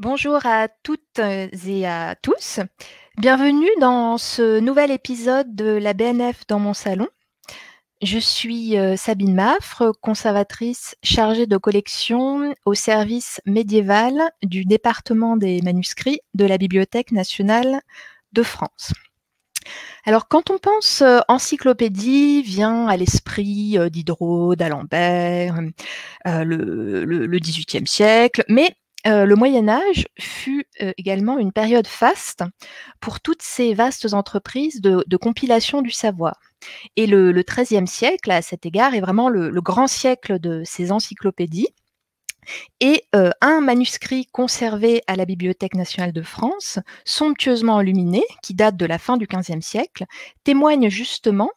Bonjour à toutes euh, et à tous. Bienvenue dans ce nouvel épisode de la BNF dans mon salon. Je suis euh, Sabine Maffre, conservatrice chargée de collection au service médiéval du département des manuscrits de la Bibliothèque nationale de France. Alors quand on pense euh, encyclopédie, vient à l'esprit Diderot, d'Alembert, le, le 18e siècle, mais le Moyen Âge fut également une période faste pour toutes ces vastes entreprises de, compilation du savoir. Et le, XIIIe siècle, à cet égard, est vraiment le, grand siècle de ces encyclopédies. Et un manuscrit conservé à la Bibliothèque nationale de France, somptueusement illuminé, qui date de la fin du XVe siècle, témoigne justement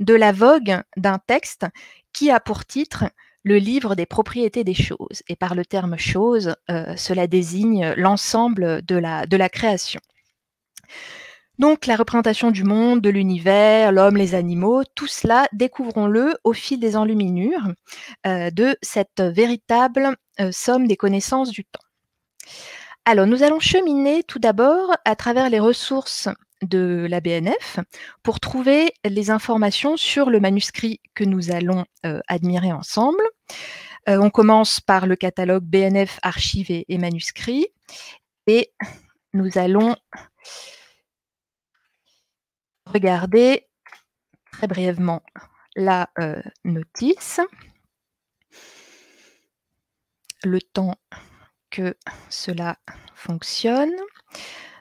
de la vogue d'un texte qui a pour titre le livre des propriétés des choses. Et par le terme chose, euh, cela désigne l'ensemble de la, création. Donc la représentation du monde, de l'univers, l'homme, les animaux, tout cela, découvrons-le au fil des enluminures euh, de cette véritable euh, somme des connaissances du temps. Alors nous allons cheminer tout d'abord à travers les ressources de la BNF pour trouver les informations sur le manuscrit que nous allons admirer ensemble. Euh, on commence par le catalogue BNF archives et, manuscrits et nous allons regarder très brièvement la euh, notice, le temps que cela fonctionne.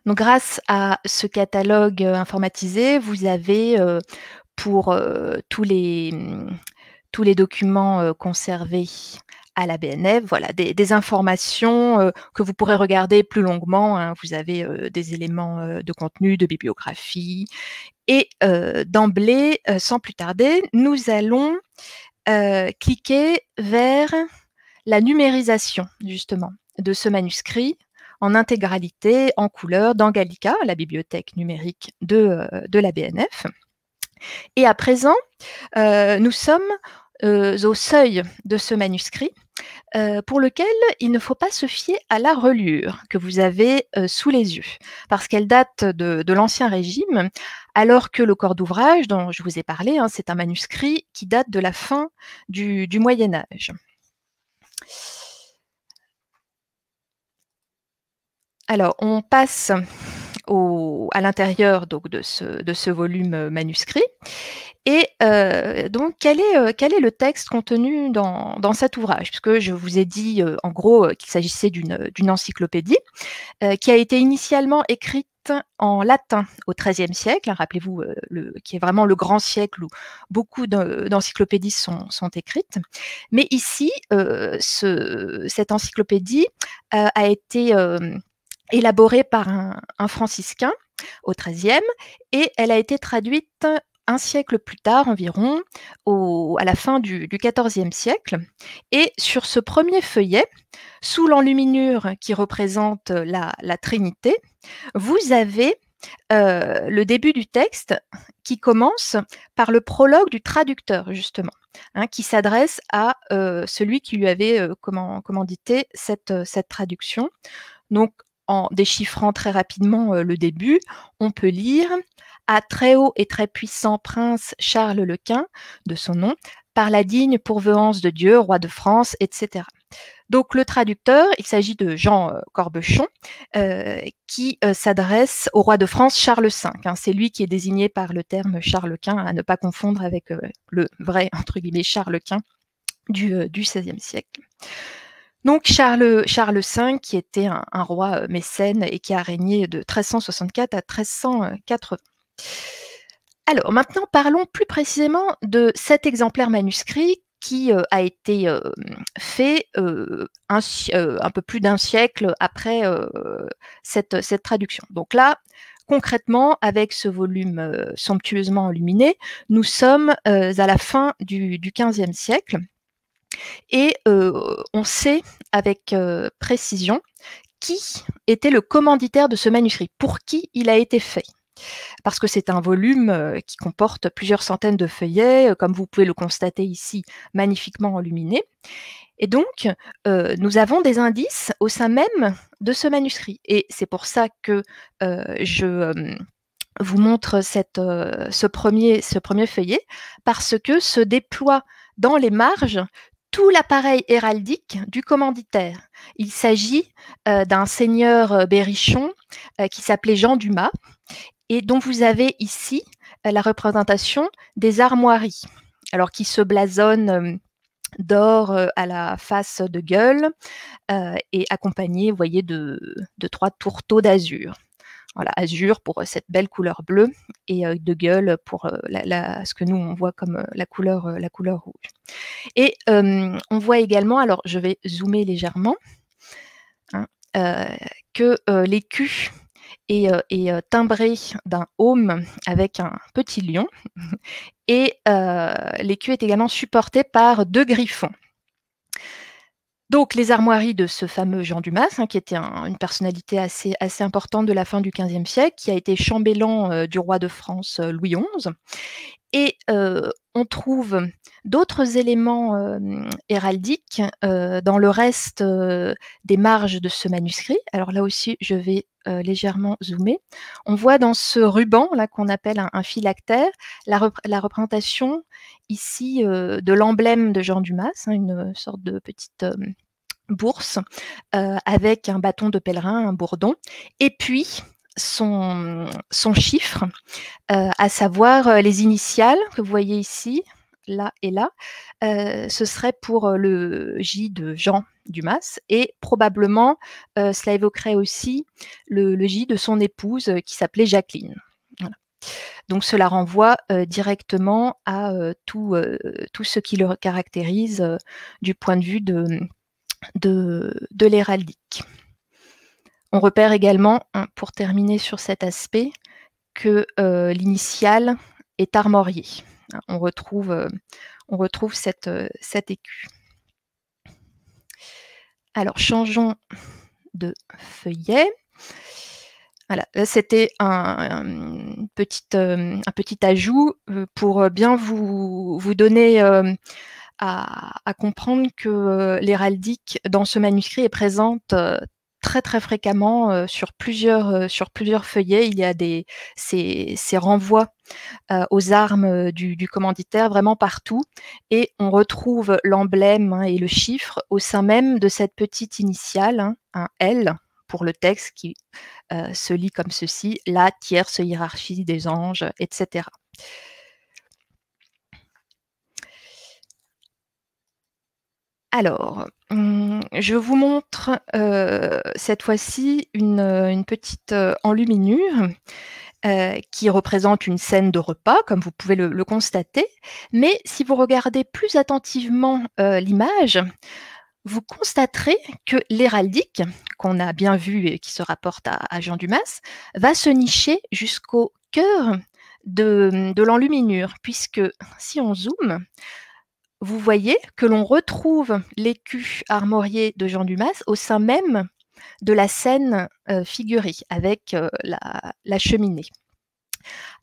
Donc, grâce à ce catalogue euh, informatisé, vous avez pour tous les tous les documents conservés à la BNF, voilà, des, informations que vous pourrez regarder plus longuement. Hein. Vous avez des éléments de contenu, de bibliographie. Et d'emblée, sans plus tarder, nous allons cliquer vers la numérisation, justement, de ce manuscrit en intégralité, en couleur, dans Gallica, la bibliothèque numérique de la BNF. Et à présent, euh, nous sommes euh, au seuil de ce manuscrit, euh, pour lequel il ne faut pas se fier à la relure que vous avez sous les yeux, parce qu'elle date de, l'Ancien Régime, alors que le corps d'ouvrage dont je vous ai parlé, hein, c'est un manuscrit qui date de la fin du Moyen Âge. Alors, on passe à l'intérieur donc de ce, volume euh, manuscrit. Et euh, donc, quel est, euh, quel est, le texte contenu dans, dans cet ouvrage Puisque je vous ai dit, en gros, qu'il s'agissait d'une encyclopédie qui a été initialement écrite en latin au XIIIe siècle, rappelez-vous, qui est vraiment le grand siècle où beaucoup d'encyclopédies sont, sont, écrites. Mais ici, ce, cette encyclopédie a été élaborée par un, franciscain au XIIIe, et elle a été traduite un siècle plus tard environ, au, à la fin du, XIVe siècle. Et sur ce premier feuillet, sous l'enluminure qui représente la, Trinité, vous avez euh, le début du texte qui commence par le prologue du traducteur, justement, hein, qui s'adresse à euh, celui qui lui avait euh, comment, commandité cette, cette traduction. Donc, en déchiffrant très rapidement euh, le début, on peut lire à très haut et très puissant prince Charles le Quint, de son nom, par la digne pourvenance de Dieu, roi de France, etc. Donc le traducteur, il s'agit de Jean euh, Corbechon, euh, qui s'adresse au roi de France Charles V. Hein. c'est lui qui est désigné par le terme Charles Quint, à ne pas confondre avec le vrai, entre guillemets, Charles Quint du XVIe siècle. Donc euh, Charles, V, qui était un, roi euh, mécène et qui a régné de 1364 à 1380. Alors maintenant, parlons plus précisément de cet exemplaire manuscrit qui euh, a été fait un, peu plus d'un siècle après cette, traduction. Donc là, concrètement, avec ce volume somptueusement illuminé, nous sommes à la fin du, du XVe siècle. Et on sait avec précision qui était le commanditaire de ce manuscrit, pour qui il a été fait. Parce que c'est un volume qui comporte plusieurs centaines de feuillets, comme vous pouvez le constater ici, magnifiquement enluminé. Et donc, nous avons des indices au sein même de ce manuscrit. Et c'est pour ça que je vous montre ce, premier, ce premier feuillet, parce que se déploie dans les marges tout l'appareil héraldique du commanditaire. Il s'agit euh, d'un seigneur euh, berrichon euh, qui s'appelait Jean Dumas et dont vous avez ici la représentation des armoiries, alors qui se blasonnent d'or à la face de gueule et accompagné voyez, de trois tourteaux d'azur voilà, azur pour euh, cette belle couleur bleue et euh, de gueule pour euh, ce que nous on voit comme la couleur, la couleur rouge. Et on voit également, alors je vais zoomer légèrement, hein, que l'écu est, est, timbré d'un aume avec un petit lion et l'écu est également supporté par deux griffons. Donc les armoiries de ce fameux Jean Dumas, hein, qui était une personnalité assez, assez, importante de la fin du XVe siècle, qui a été chambellan euh, du roi de France euh, Louis XI, et on trouve d'autres éléments héraldiques dans le reste des marges de ce manuscrit. Alors là aussi, je vais légèrement zoomer. On voit dans ce ruban là qu'on appelle un, phylactère la, représentation ici de l'emblème de Jean Dumas, hein, une sorte de petite bourse avec un bâton de pèlerin, un bourdon, et puis son, chiffre, euh, à savoir euh, les initiales que vous voyez ici, là et là, euh, ce serait pour le J de Jean Dumas et probablement cela évoquerait aussi le, J de son épouse qui s'appelait Jacqueline. Donc cela renvoie directement à tout, ce qui le caractérise du point de vue de l'héraldique. On repère également, hein, pour terminer sur cet aspect, que euh, l'initial est armoriée. Hein, on retrouve, euh, on retrouve euh, cette, écu. Alors, changeons de feuillet. Voilà, c'était un, petit, un, petit, ajout pour bien vous, donner à, comprendre que l'héraldique dans ce manuscrit est présente très très fréquemment sur, plusieurs, sur plusieurs feuillets. Il y a des, ces, renvois aux armes du, commanditaire vraiment partout et on retrouve l'emblème hein, et le chiffre au sein même de cette petite initiale, hein, un L pour le texte qui se lit comme ceci, la tierce hiérarchie des anges, etc. Alors, hum, je vous montre euh, cette fois-ci une, euh, petite euh, enluminure qui représente une scène de repas, comme vous pouvez le, constater. Mais si vous regardez plus attentivement l'image, vous constaterez que l'héraldique, qu'on a bien vu et qui se rapporte à, Jean Dumas, va se nicher jusqu'au cœur de l'enluminure, puisque si on zoome, vous voyez que l'on retrouve l'écu armorié de Jean Dumas au sein même de la scène euh, figurée avec euh, la, cheminée.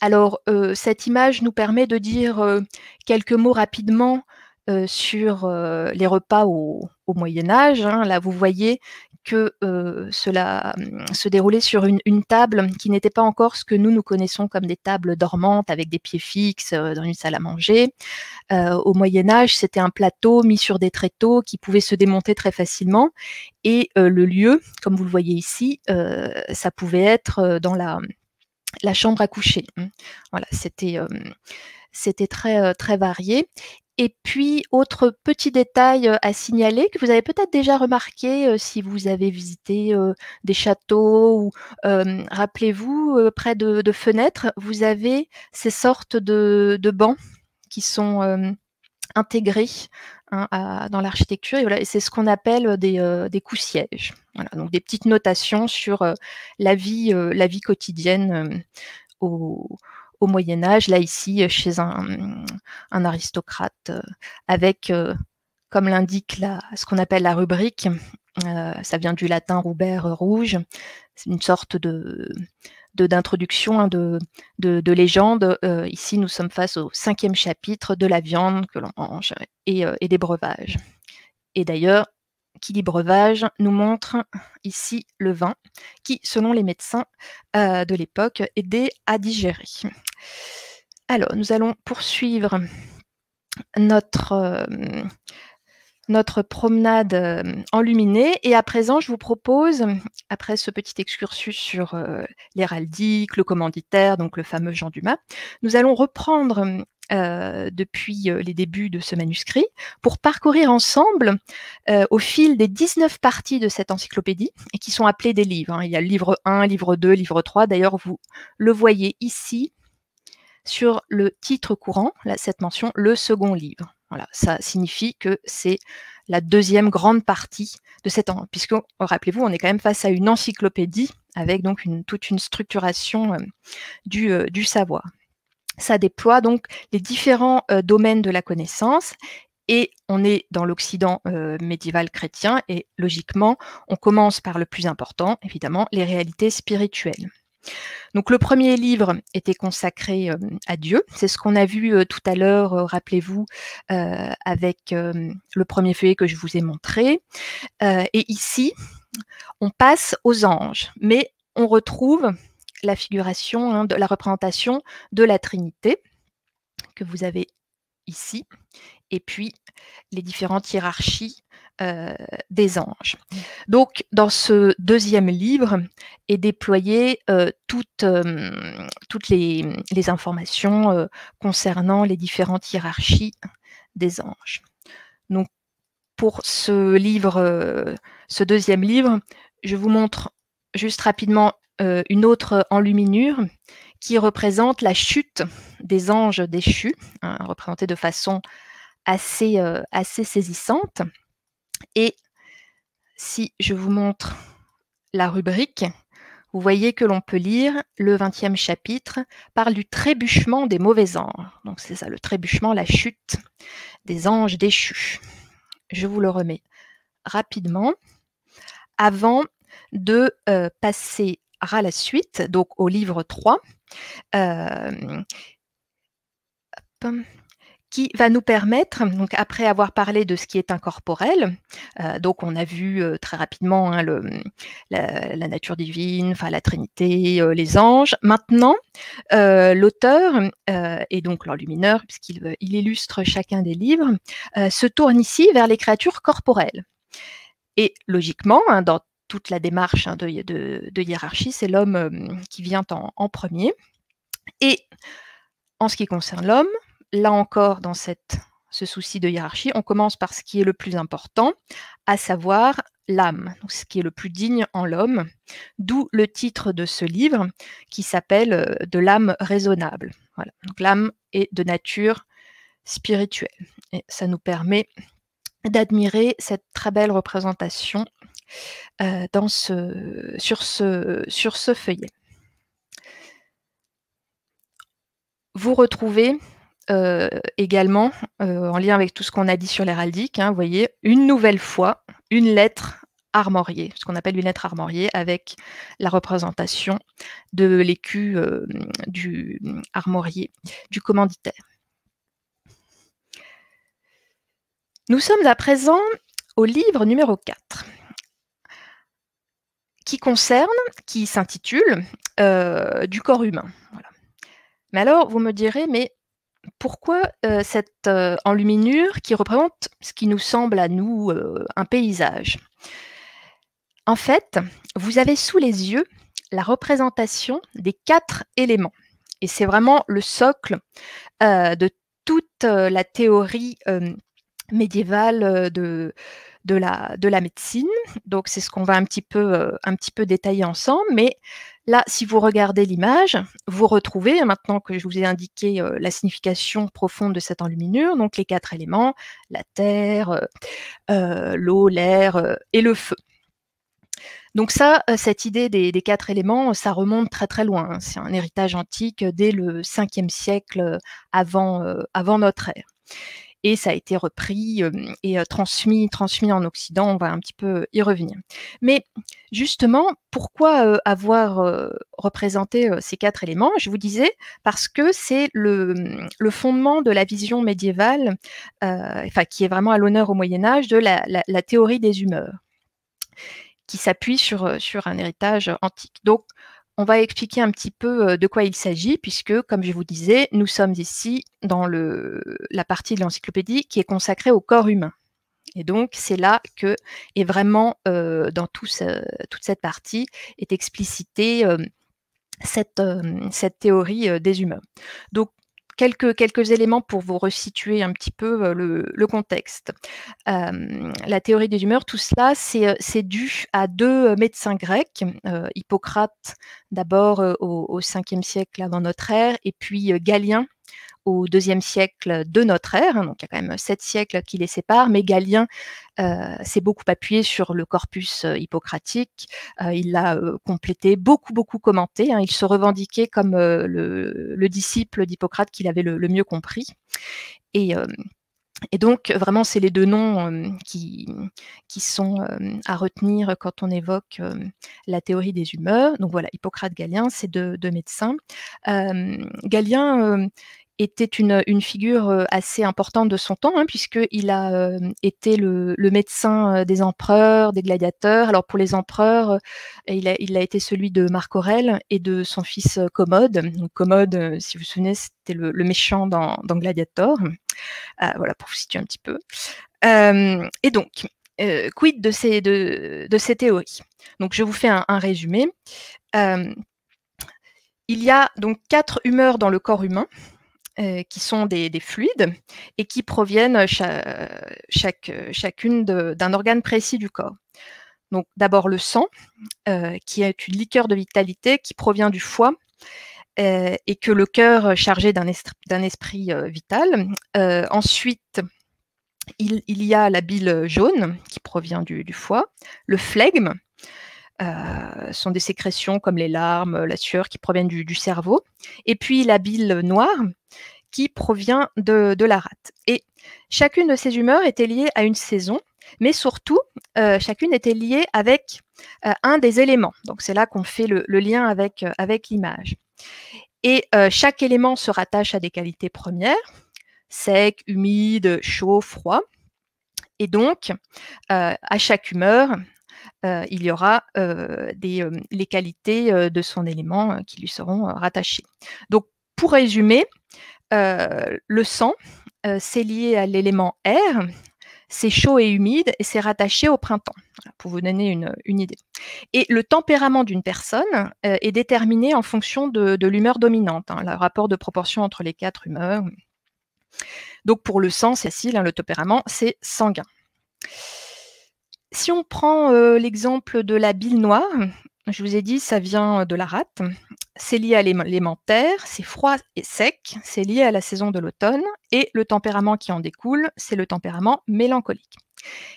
Alors, euh, cette image nous permet de dire quelques mots rapidement sur les repas au, Moyen Âge. Hein. Là, vous voyez que euh, cela hum, se déroulait sur une, table qui n'était pas encore ce que nous, nous connaissons comme des tables dormantes avec des pieds fixes euh, dans une salle à manger. Euh, au Moyen Âge, c'était un plateau mis sur des tréteaux qui pouvait se démonter très facilement. Et le lieu, comme vous le voyez ici, ça pouvait être dans la, chambre à coucher. Voilà, c'était très, très varié. Et puis, autre petit détail euh, à signaler que vous avez peut-être déjà remarqué euh, si vous avez visité euh, des châteaux ou rappelez-vous, près de, fenêtres, vous avez ces sortes de, bancs qui sont intégrés hein, dans l'architecture. Et, c'est ce qu'on appelle des, des coups donc des petites notations sur la, vie, la vie quotidienne au, Moyen Âge, là ici euh, chez un, aristocrate, euh, avec, euh, comme l'indique ce qu'on appelle la rubrique, ça vient du latin roubert rouge, c'est une sorte de d'introduction, hein, de, de, légende. ici, nous sommes face au cinquième chapitre de la viande que l'on mange et, des breuvages. Et d'ailleurs, qui breuvage nous montre ici le vin, qui, selon les médecins euh, de l'époque, aidait à digérer. Alors, nous allons poursuivre notre, euh, notre promenade euh, enluminée. Et à présent, je vous propose, après ce petit excursus sur l'héraldique, le commanditaire, donc le fameux Jean Dumas, nous allons reprendre euh, depuis euh, les débuts de ce manuscrit pour parcourir ensemble euh, au fil des 19 parties de cette encyclopédie et qui sont appelées des livres. Hein. Il y a le livre 1, livre 2, livre 3. D'ailleurs, vous le voyez ici sur le titre courant, cette mention, le second livre. Voilà, ça signifie que c'est la deuxième grande partie de cette an, puisque, rappelez-vous, on est quand même face à une encyclopédie avec donc toute une structuration du savoir ça déploie donc les différents euh, domaines de la connaissance. Et on est dans l'Occident euh, médiéval chrétien et logiquement, on commence par le plus important, évidemment, les réalités spirituelles. Donc le premier livre était consacré euh, à Dieu. C'est ce qu'on a vu tout à l'heure, rappelez-vous, avec le premier feuillet que je vous ai montré. et ici, on passe aux anges, mais on retrouve la figuration, hein, de la représentation de la Trinité que vous avez ici, et puis les différentes hiérarchies euh, des anges. Mmh. Donc, dans ce deuxième livre est déployée euh, euh, toutes les, les informations concernant les différentes hiérarchies des anges. Donc, pour ce livre, ce deuxième livre, je vous montre juste rapidement euh, une autre enluminure qui représente la chute des anges déchus, hein, représentée de façon assez, euh, assez saisissante. Et si je vous montre la rubrique, vous voyez que l'on peut lire le 20e chapitre par du trébuchement des mauvais anges. Donc c'est ça, le trébuchement, la chute des anges déchus. Je vous le remets rapidement avant de euh, passer la suite, donc au livre 3, euh, qui va nous permettre, donc après avoir parlé de ce qui est incorporel, euh, donc on a vu euh, très rapidement hein, le, la, nature divine, enfin la Trinité, les anges. Maintenant, l'auteur et donc l'enlumineur, puisqu'il il illustre chacun des livres, se tourne ici vers les créatures corporelles. Et logiquement, hein, dans toute la démarche hein, de, hiérarchie, c'est l'homme qui vient en, premier. Et en ce qui concerne l'homme, là encore, dans cette, ce souci de hiérarchie, on commence par ce qui est le plus important, à savoir l'âme, ce qui est le plus digne en l'homme, d'où le titre de ce livre qui s'appelle De l'âme raisonnable. Voilà. l'âme est de nature spirituelle. Et ça nous permet d'admirer cette très belle représentation euh, sur, ce, feuillet. Vous retrouvez euh, également, euh, en lien avec tout ce qu'on a dit sur l'héraldique, hein, vous voyez, une nouvelle fois, une lettre armoriée, ce qu'on appelle une lettre armoriée, avec la représentation de l'écu du hum, armorier, du commanditaire. Nous sommes à présent au livre numéro 4 qui concerne, qui s'intitule euh, Du corps humain. Mais alors, vous me direz, mais pourquoi euh, cette euh, enluminure qui représente ce qui nous semble à nous un paysage En fait, vous avez sous les yeux la représentation des quatre éléments. Et c'est vraiment le socle de toute la théorie médiévale de, de la, de la médecine. Donc c'est ce qu'on va un petit, peu, euh, un petit peu détailler ensemble. Mais là, si vous regardez l'image, vous retrouvez, maintenant que je vous ai indiqué euh, la signification profonde de cette enluminure, donc les quatre éléments, la terre, euh, l'eau, l'air et le feu. Donc ça, cette idée des, quatre éléments, ça remonte très très loin. Hein. C'est un héritage antique dès le 5e siècle avant, avant notre ère et ça a été repris et transmis, transmis en Occident. On va un petit peu y revenir. Mais justement, pourquoi avoir représenté ces quatre éléments Je vous disais, parce que c'est le, mmh, fondement de la vision médiévale, euh, enfin, qui est vraiment à l'honneur au Moyen Âge, de la, théorie des humeurs qui s'appuie sur, sur un héritage antique. Donc, on va expliquer un petit peu de quoi il s'agit, puisque, comme je vous disais, nous sommes ici dans le, la partie de l'encyclopédie qui est consacrée au corps humain. Et donc, c'est là que, et vraiment, dans toute cette partie, est explicitée cette, cette, théorie des humains. Donc, quelques, éléments pour vous resituer un petit peu le, contexte. la théorie des humeurs, tout cela, c'est dû à deux médecins grecs, Hippocrate d'abord au, au siècle avant notre ère, et puis Galien au deuxième siècle de notre ère, hein, donc il y a quand même sept siècles qui les séparent, mais Galien euh, s'est beaucoup appuyé sur le corpus euh, hippocratique, euh, il l'a complété, beaucoup, beaucoup commenté, hein. il se revendiquait comme le, disciple d'Hippocrate qu'il avait le, mieux compris. Et donc, vraiment, c'est les deux noms qui, qui, sont à retenir quand on évoque la théorie des humeurs. Donc voilà, Hippocrate, Galien, c'est deux, deux, médecins. Galien était une, figure assez importante de son temps, hein, puisqu'il a été le, médecin des empereurs, des gladiateurs. Alors pour les empereurs, il a, il a, été celui de Marc Aurel et de son fils Commode. Commode, si vous vous souvenez, c'était le, méchant dans, dans Gladiator. Ah, voilà, pour vous situer un petit peu. et donc, quid de ces, de, ces théories Donc je vous fais un, un résumé. il y a donc quatre humeurs dans le corps humain, euh, qui sont des, fluides et qui proviennent chacune d'un organe précis du corps. Donc d'abord le sang, euh, qui est une liqueur de vitalité qui provient du foie euh, et que le cœur chargé d'un esprit vital. ensuite, il, y a la bile jaune qui provient du, du foie, le phlegme euh, sont des sécrétions comme les larmes, la sueur qui proviennent du, cerveau, et puis la bile noire qui provient de, la rate. Et chacune de ces humeurs était liée à une saison, mais surtout, euh, chacune était liée avec euh, un des éléments. Donc c'est là qu'on fait le, lien avec, avec l'image. Et chaque élément se rattache à des qualités premières, sec, humide, chaud, froid. Et donc, à chaque humeur, euh, il y aura euh, euh, les qualités de son élément qui lui seront rattachées. Donc, pour résumer, le sang, c'est lié à l'élément air, c'est chaud et humide et c'est rattaché au printemps, pour vous donner une, idée. Et le tempérament d'une personne est déterminé en fonction de, l'humeur dominante, hein, le rapport de proportion entre les quatre humeurs. Donc pour le sang, c'est facile, hein, le tempérament, c'est sanguin. Si on prend euh, l'exemple de la bile noire, je vous ai dit, ça vient euh, de la rate. C'est lié à l'élémentaire, c'est froid et sec, c'est lié à la saison de l'automne, et le tempérament qui en découle, c'est le tempérament mélancolique.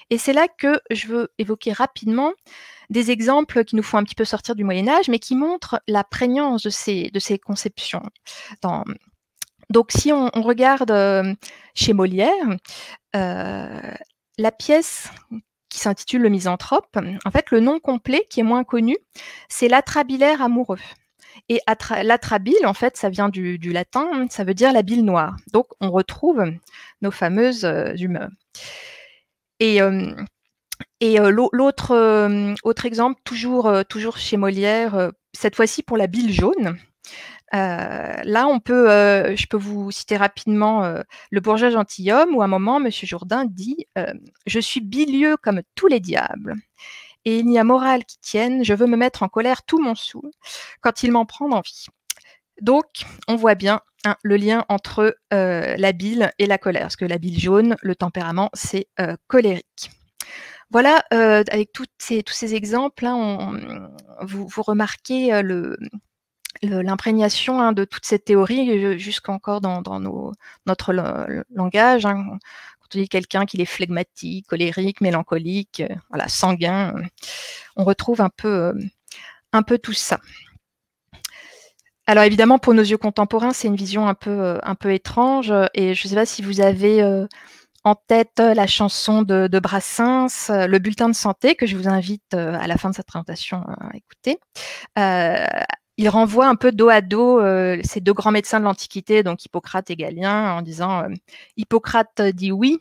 Et c'est là que je veux évoquer rapidement des exemples qui nous font un petit peu sortir du Moyen Âge, mais qui montrent la prégnance de ces, de ces conceptions. Donc si on, regarde euh, chez Molière, la pièce qui s'intitule Le Misanthrope. En fait, le nom complet, qui est moins connu, c'est L'atrabilaire amoureux. Et l'atrabile, en fait, ça vient du, latin, ça veut dire la bile noire. Donc, on retrouve nos fameuses euh, humeurs. Et, euh, euh, l'autre autre exemple, toujours, toujours chez Molière, cette fois-ci pour la bile jaune. Euh, là, on peut, euh, je peux vous citer rapidement euh, le bourgeois gentilhomme où à un moment, monsieur Jourdain dit Je suis bilieux comme tous les diables, et il n'y a morale qui tienne, je veux me mettre en colère tout mon sou quand il m'en prend envie. Donc, on voit bien hein, le lien entre la bile et la colère, parce que la bile jaune, le tempérament, c'est colérique. Voilà, avec ces, tous ces exemples, hein, vous, remarquez le, l'imprégnation hein, de toutes ces théories, euh, jusqu'encore dans, notre langage. Hein. Quand on dit quelqu'un qui est flegmatique, colérique, mélancolique, euh, voilà, sanguin, euh, on retrouve un peu, un peu tout ça. Alors évidemment, pour nos yeux contemporains, c'est une vision un peu, un peu étrange. Et je ne sais pas si vous avez en tête la chanson de, Brassens, le bulletin de santé, que je vous invite à la fin de cette présentation à écouter il renvoie un peu dos à dos euh, ces deux grands médecins de l'Antiquité, donc Hippocrate et Galien, en disant euh, Hippocrate dit oui,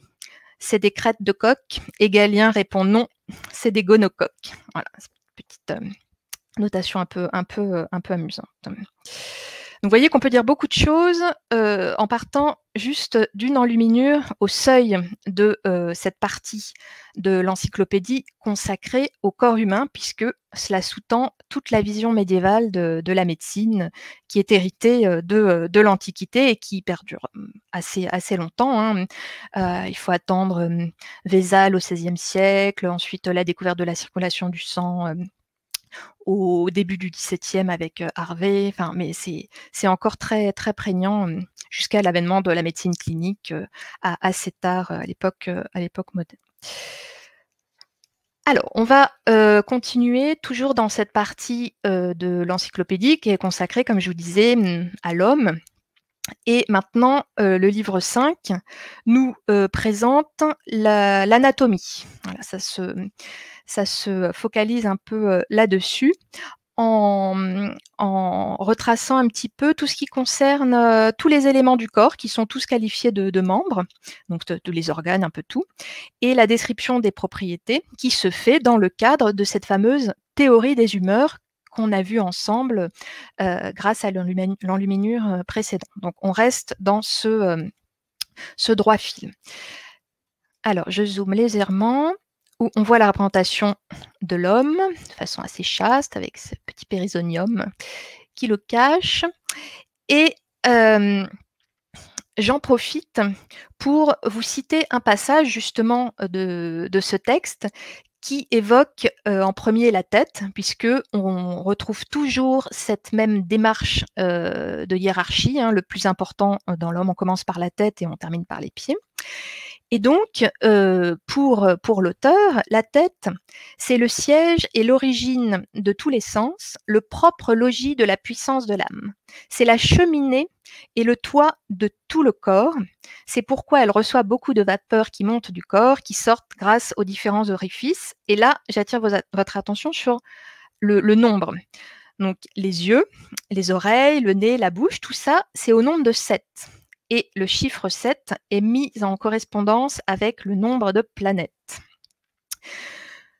c'est des crêtes de coq, et Galien répond non, c'est des gonocoques. Voilà, petite euh, notation un peu, un peu, un peu amusante vous voyez qu'on peut dire beaucoup de choses euh, en partant juste d'une enluminure au seuil de euh, cette partie de l'encyclopédie consacrée au corps humain, puisque cela sous-tend toute la vision médiévale de, la médecine qui est héritée euh, de, l'Antiquité et qui perdure hum, assez, assez longtemps. Hein. il faut attendre hum, Vézal au XVIe siècle, ensuite la découverte de la circulation du sang hum, au début du XVIIe avec Harvey. mais c'est encore très très prégnant mmh, jusqu'à l'avènement de la médecine clinique assez tard à l'époque moderne. Alors, on va continuer toujours dans cette partie de l'encyclopédie qui est consacrée, comme je vous disais, mmh, à l'homme et maintenant, euh, le livre 5 nous euh, présente l'anatomie. ça, se, focalise un peu euh, là-dessus. En, retraçant un petit peu tout ce qui concerne tous les éléments du corps qui sont tous qualifiés de membres, donc tous les organes, un peu tout, et la description des propriétés qui se fait dans le cadre de cette fameuse théorie des humeurs qu'on a vu ensemble euh, grâce à l'enluminure euh, précédente. Donc on reste dans ce, euh, ce droit fil. Alors je zoome légèrement où on voit la représentation de l'homme de façon assez chaste avec ce petit périsonium qui le cache. Et j'en profite pour vous citer un passage justement de, de ce texte qui évoque euh, en premier la tête, puisque on retrouve toujours cette même démarche euh, de hiérarchie. Hein, le plus important euh, dans l'homme, on commence par la tête et on termine par les pieds. Et donc, euh, euh, pour, l'auteur, la tête, c'est le siège et l'origine de tous les sens, le propre logis de la puissance de l'âme. C'est la cheminée et le toit de tout le corps. C'est pourquoi elle reçoit beaucoup de vapeurs qui montent du corps, qui sortent grâce aux différents orifices. Et là, j'attire votre attention sur le, le nombre. Donc, les yeux, les oreilles, le nez, la bouche, tout ça, c'est au nombre de sept et le chiffre 7 est mis en correspondance avec le nombre de planètes.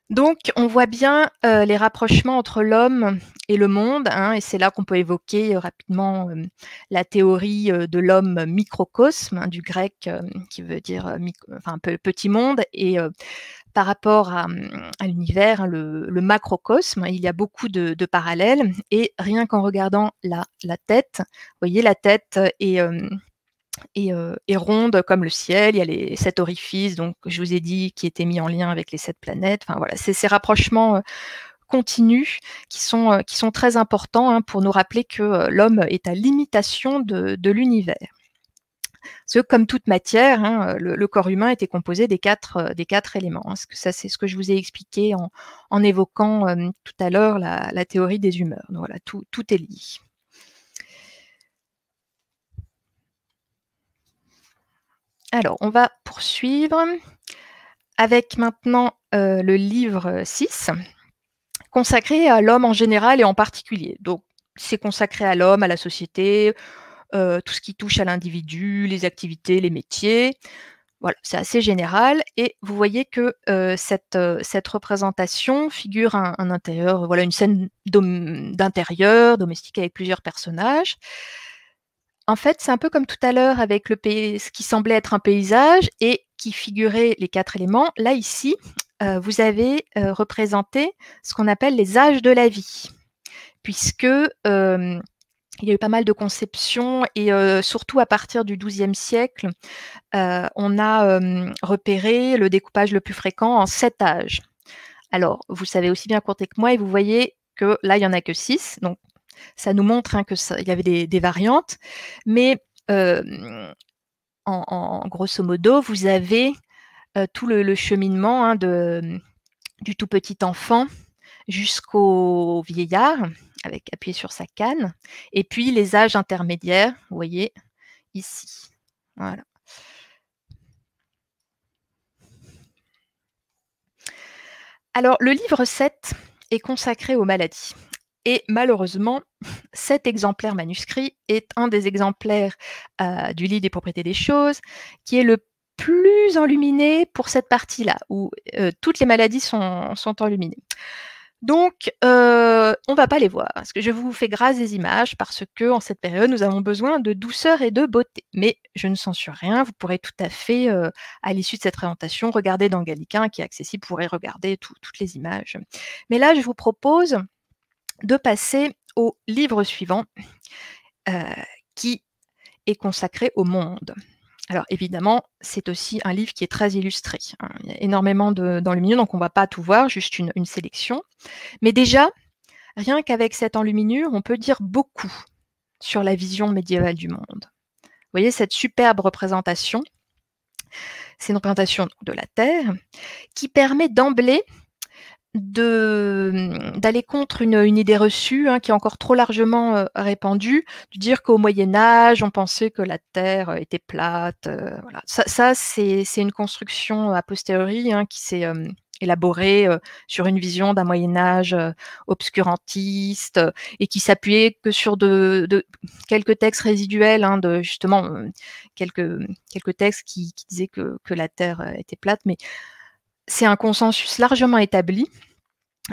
Donc, on voit bien euh, les rapprochements entre l'homme et le monde, hein, et c'est là qu'on peut évoquer euh, rapidement euh, la théorie de l'homme microcosme, hein, du grec qui veut dire un petit monde, et par rapport à, l'univers, le, macrocosme, il y a beaucoup de, parallèles, et rien qu'en regardant la, la, tête, vous voyez, la tête est euh, et, ronde comme le ciel. Il y a les sept orifices, donc je vous ai dit, qui étaient mis en lien avec les sept planètes. c'est ces rapprochements euh, continus euh, qui sont, très importants hein, pour nous rappeler que l'homme est à l'imitation de, l'univers. Parce comme toute matière, hein, le, corps humain était composé des quatre, éléments. Hein. ça, c'est ce que je vous ai expliqué en, évoquant tout à l'heure la, théorie des humeurs. voilà, tout, tout est lié. Alors, on va poursuivre avec maintenant euh, le livre 6, consacré à l'homme en général et en particulier. Donc, c'est consacré à l'homme, à la société, euh, tout ce qui touche à l'individu, les activités, les métiers. Voilà, c'est assez général. Et vous voyez que euh, cette, cette, représentation figure un, intérieur, voilà, une scène d'intérieur, domestique avec plusieurs personnages en fait, c'est un peu comme tout à l'heure avec ce qui semblait être un paysage et qui figurait les quatre éléments. Là, ici, euh, vous avez euh, représenté ce qu'on appelle les âges de la vie, puisque euh, il y a eu pas mal de conceptions et surtout à partir du XIIe siècle, on a repéré le découpage le plus fréquent en sept âges. Alors, vous savez aussi bien compter que moi et vous voyez que là, il n'y en a que six, donc ça nous montre hein, qu'il y avait des, variantes. Mais en, grosso modo, vous avez tout le, cheminement hein, du tout petit enfant jusqu'au vieillard, avec appuyé sur sa canne, et puis les âges intermédiaires, vous voyez, ici. Voilà. Alors, le livre 7 est consacré aux maladies. Et malheureusement, cet exemplaire manuscrit est un des exemplaires euh, du livre des propriétés des choses qui est le plus enluminé pour cette partie-là, où euh, toutes les maladies sont, sont enluminées. Donc, euh, on ne va pas les voir, parce que je vous fais grâce des images, parce qu'en cette période, nous avons besoin de douceur et de beauté. Mais je ne censure rien, vous pourrez tout à fait, à l'issue de cette présentation, regarder dans Gallicain, qui est accessible, vous pourrez regarder toutes les images. Mais là, je vous propose de passer au livre suivant euh, qui est consacré au monde. Alors évidemment, c'est aussi un livre qui est très illustré. Hein. Il y a énormément de, dans donc on ne va pas tout voir, juste une, une sélection. Mais déjà, rien qu'avec cette enluminure, on peut dire beaucoup sur la vision médiévale du monde. Vous voyez cette superbe représentation, c'est une représentation de la Terre, qui permet d'emblée Hum, d'aller contre une, une, idée reçue hein, qui est encore trop largement euh, répandue, de dire qu'au Moyen Âge, on pensait que la Terre euh, était plate. Euh, voilà. Ça, ça c'est une construction a posteriori hein, qui s'est hum, élaborée sur une vision d'un Moyen Âge obscurantiste et qui s'appuyait que sur de, de, quelques textes résiduels, hein, de justement hum, quelques, quelques textes qui, qui disaient que, que, la Terre était plate, mais c'est un consensus largement établi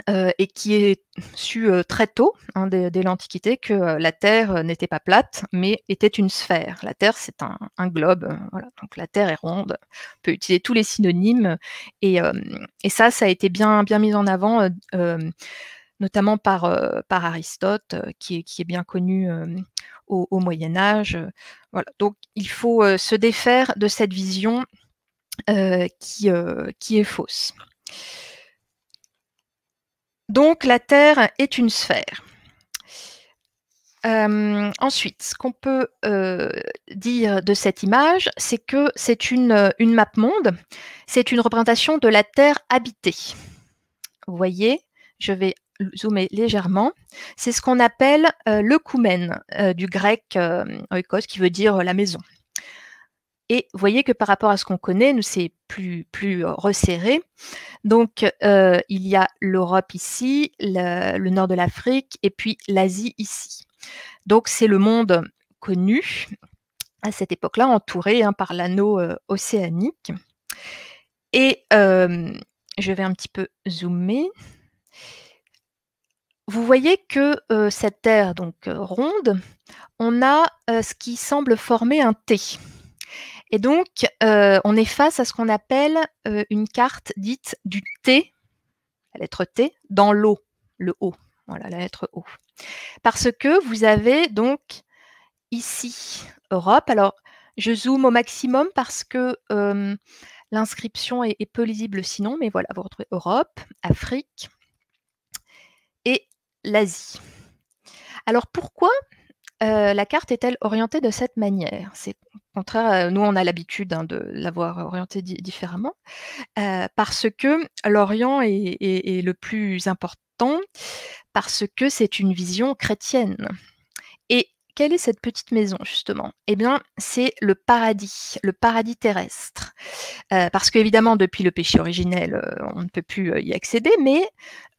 euh, et qui est su euh, très tôt, hein, dès, l'Antiquité, que euh, la Terre n'était pas plate, mais était une sphère. La Terre, c'est un, globe. Donc la Terre est ronde. On peut utiliser tous les synonymes. Et, ça, ça a été bien, mis en avant, notamment par, Aristote, qui est, bien connu au, Moyen Âge. Donc il faut se défaire de cette vision qui, est fausse. Donc la Terre est une sphère. Euh, ensuite, ce qu'on peut euh, dire de cette image, c'est que c'est une, euh, une map monde, c'est une représentation de la Terre habitée. Vous voyez, je vais zoomer légèrement. C'est ce qu'on appelle le koumen, du grec oikos, qui veut dire la maison. Et vous voyez que par rapport à ce qu'on connaît, nous, c'est plus, plus euh, resserré. Donc, il y a l'Europe ici, le, nord de l'Afrique, et puis l'Asie ici. Donc, c'est le monde connu à cette époque-là, entouré hein, par l'anneau euh, océanique. Et je vais un petit peu zoomer. Vous voyez que euh, cette Terre, donc ronde, on a ce qui semble former un T. Et donc, euh, on est face à ce qu'on appelle euh, une carte dite du T, la lettre T, dans l'eau, le O, voilà, la lettre O. Parce que vous avez donc ici Europe. Alors, je zoome au maximum parce que euh, l'inscription est, est peu lisible sinon, mais voilà, vous retrouvez Europe, Afrique et l'Asie. Alors pourquoi euh, la carte est-elle orientée de cette manière C'est contraire, nous on a l'habitude hein, de l'avoir orientée différemment, euh, parce que l'Orient est, est, le plus important, parce que c'est une vision chrétienne. Et quelle est cette petite maison, justement Eh bien, c'est le paradis, le paradis terrestre. Euh, parce qu'évidemment, depuis le péché originel, euh, on ne peut plus euh, y accéder, mais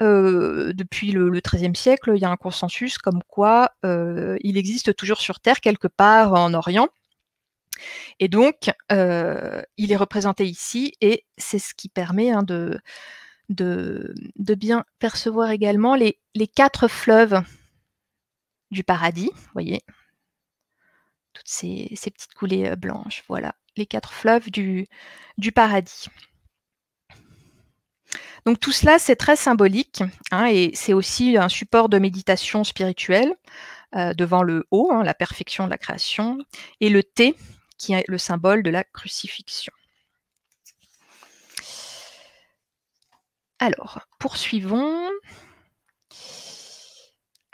depuis le, XIIIe siècle, il y a un consensus comme quoi il existe toujours sur Terre, quelque part en Orient. Et donc, il est représenté ici, et c'est ce qui permet hein, de, bien percevoir également les quatre fleuves du paradis, vous voyez, toutes ces, petites coulées euh, blanches. Voilà, les quatre fleuves du, du paradis. Donc tout cela, c'est très symbolique hein, et c'est aussi un support de méditation spirituelle euh, devant le haut, hein, la perfection de la création, et le T, qui est le symbole de la crucifixion. Alors, poursuivons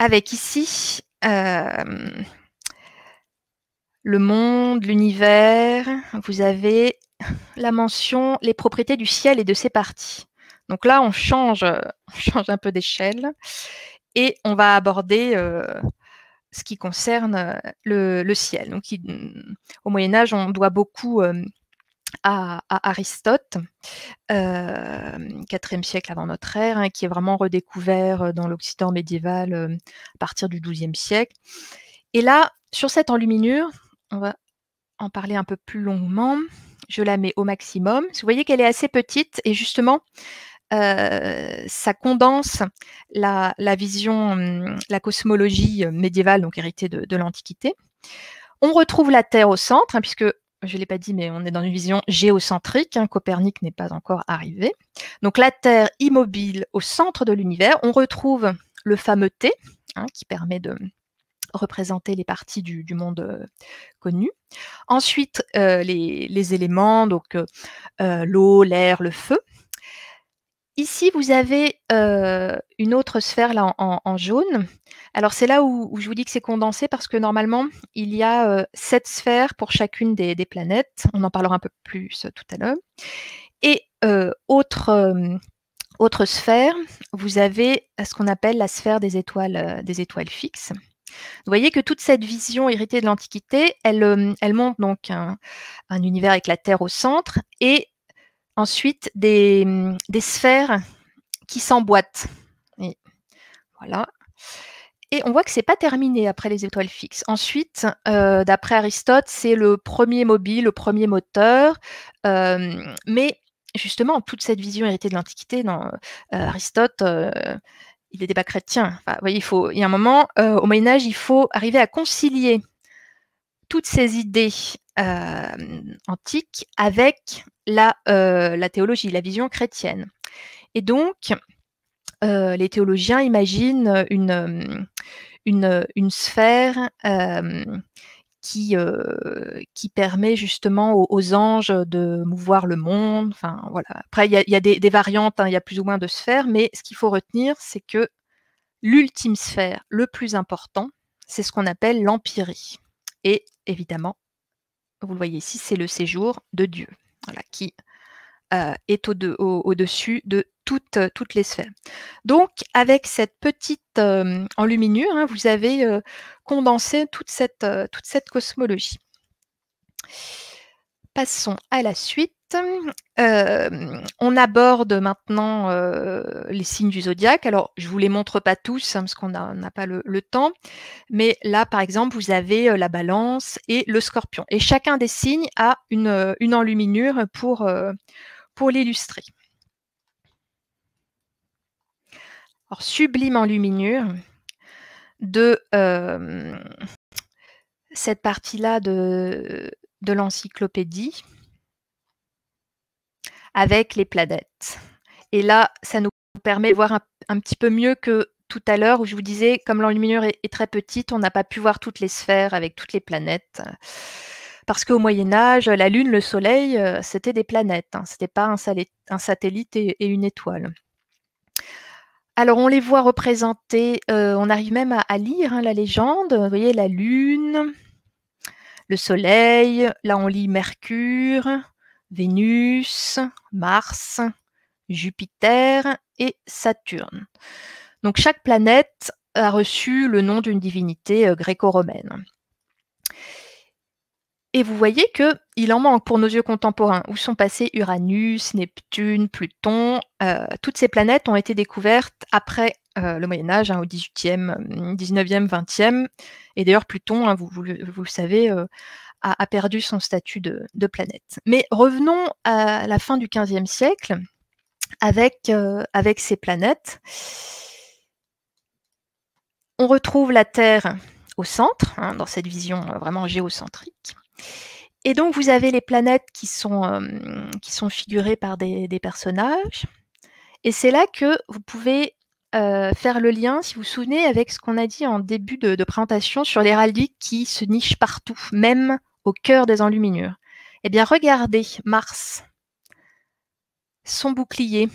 avec ici euh, le monde, l'univers. Vous avez la mention les propriétés du ciel et de ses parties. Donc là, on change, on change un peu d'échelle et on va aborder euh, ce qui concerne euh, le, ciel. Donc, au Moyen Âge, on doit beaucoup à, à Aristote, euh, IVe siècle avant notre ère, hein, qui est vraiment redécouvert euh, dans l'Occident médiéval euh, à partir du 12 12e siècle. Et là, sur cette enluminure, on va en parler un peu plus longuement. Je la mets au maximum. Vous voyez qu'elle est assez petite et justement, ça condense la, vision, hum, la cosmologie médiévale, donc héritée de, l'Antiquité. On retrouve la Terre au centre, hein, puisque je ne l'ai pas dit, mais on est dans une vision géocentrique. Hein, Copernic n'est pas encore arrivé. Donc la Terre immobile au centre de l'univers. On retrouve le fameux T, hein, qui permet de représenter les parties du, monde euh, connu. Ensuite, euh, les, éléments, donc euh, l'eau, l'air, le feu. Ici, vous avez une autre sphère là en, jaune. Alors c'est là où, je vous dis que c'est condensé parce que normalement, il y a sept sphères pour chacune des, planètes. On en parlera un peu plus tout à l'heure. Et autre, autre, sphère, vous avez ce qu'on appelle la sphère des étoiles, des étoiles fixes. Vous voyez que toute cette vision héritée de l'Antiquité, elle, montre donc un, un, univers avec la Terre au centre et Ensuite, des, sphères qui s'emboîtent. Et voilà. Et on voit que ce n'est pas terminé après les étoiles fixes. Ensuite, euh, d'après Aristote, c'est le premier mobile, le premier moteur. Euh, mais justement, toute cette vision héritée de l'Antiquité, dans euh, Aristote, il est débat chrétien. il, faut, il y a un moment, au Moyen Âge, il faut arriver à concilier toutes ces idées antiques avec euh, la, théologie, la vision chrétienne. Et donc, euh, les théologiens imaginent une, euh, sphère qui, permet justement aux, anges de mouvoir le monde. Enfin, voilà. Après, il y a, des, variantes, hein, il y a plus ou moins de sphères, mais ce qu'il faut retenir, c'est que l'ultime sphère, le plus important, c'est ce qu'on appelle l'empirie. Et évidemment, vous le voyez ici, c'est le séjour de Dieu qui euh, est au-dessus de, au, de toutes, euh, toutes, les sphères. Donc, avec cette petite euh, enluminure, hein, vous avez condensé toute cette cosmologie passons à la suite. on aborde maintenant les signes du zodiaque. Alors, je ne vous les montre pas tous hein, parce qu'on n'a pas le, temps. Mais là, par exemple, vous avez la balance et le scorpion. Et chacun des signes a une, une enluminure pour, pour l'illustrer. Alors, sublime enluminure de cette partie-là de de l'encyclopédie avec les planètes. Et là, ça nous permet de voir un, petit peu mieux que tout à l'heure où je vous disais, comme l'enluminure est, très petite, on n'a pas pu voir toutes les sphères avec toutes les planètes. Parce qu'au Moyen Âge, la Lune, le Soleil, euh, c'était des planètes, hein, ce n'était pas un, satellite et, une étoile. Alors on les voit représentés, euh, on arrive même à, lire hein, la légende, vous voyez la lune, le Soleil, là on lit Mercure, Vénus, Mars, Jupiter et Saturne. Donc chaque planète a reçu le nom d'une divinité euh, gréco-romaine. Et vous voyez que il en manque pour nos yeux contemporains. Où sont passés Uranus, Neptune, Pluton euh, Toutes ces planètes ont été découvertes après euh, le Moyen Âge, hein, au 18e, 19e, 20e. Et d'ailleurs, Pluton, hein, vous, vous, le savez, euh, a, perdu son statut de, planète. Mais revenons à la fin du 15e siècle avec, euh, avec ces planètes. On retrouve la Terre au centre, hein, dans cette vision vraiment géocentrique. Et donc, vous avez les planètes qui sont, qui sont figurées par des, des personnages. Et c'est là que vous pouvez euh, faire le lien, si vous vous souvenez, avec ce qu'on a dit en début de, présentation sur l'héraldique qui se niche partout, même au cœur des enluminures. Eh bien, regardez Mars, son bouclier. Vous